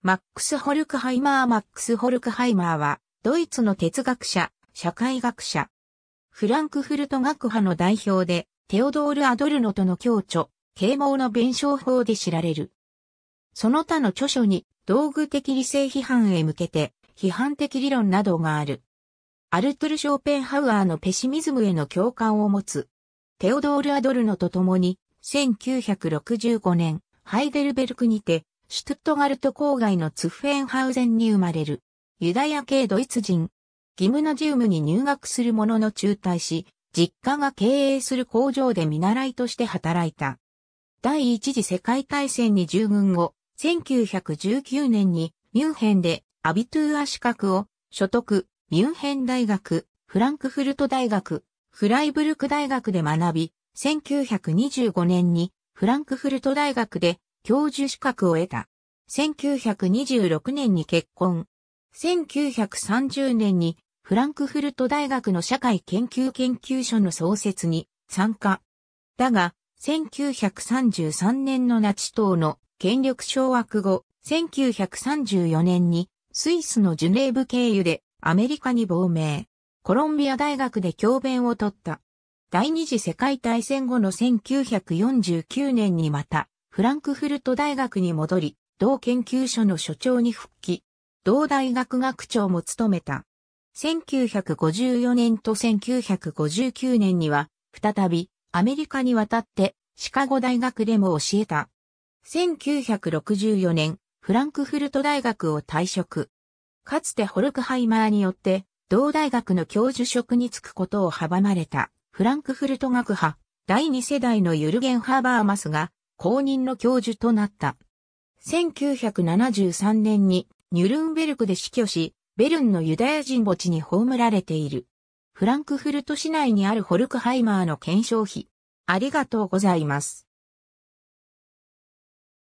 マックス・ホルクハイマーマックス・ホルクハイマーは、ドイツの哲学者、社会学者。フランクフルト学派の代表で、テオドール・アドルノとの共著、啓蒙の弁証法で知られる。その他の著書に、道具的理性批判へ向けて、批判的理論などがある。アルトゥル・ショーペンハウアーのペシミズムへの共感を持つ。テオドール・アドルノと共に、1965年、ハイデルベルクにて、シュトゥットガルト郊外のツッフェンハウゼンに生まれる。ユダヤ系ドイツ人。ギムナジウムに入学するものの中退し、実家が経営する工場で見習いとして働いた。第一次世界大戦に従軍後、1919年にミュンヘンでアビトゥーア資格を所得、ミュンヘン大学、フランクフルト大学、フライブルク大学で学び、1925年にフランクフルト大学で教授資格を得た。1926年に結婚。1930年にフランクフルト大学の社会研究研究所の創設に参加。だが、1933年のナチ党の権力掌握後、1934年にスイスのジュネーブ経由でアメリカに亡命。コロンビア大学で教鞭を取った。第二次世界大戦後の1949年にまたフランクフルト大学に戻り、同研究所の所長に復帰、同大学学長も務めた。1954年と1959年には、再びアメリカに渡ってシカゴ大学でも教えた。1964年、フランクフルト大学を退職。かつてホルクハイマーによって、同大学の教授職に就くことを阻まれた、フランクフルト学派、第二世代のユルゲン・ハーバーマスが、公認の教授となった。1973年にニュルンベルクで死去し、ベルンのユダヤ人墓地に葬られている。フランクフルト市内にあるホルクハイマーの検証費。ありがとうございます。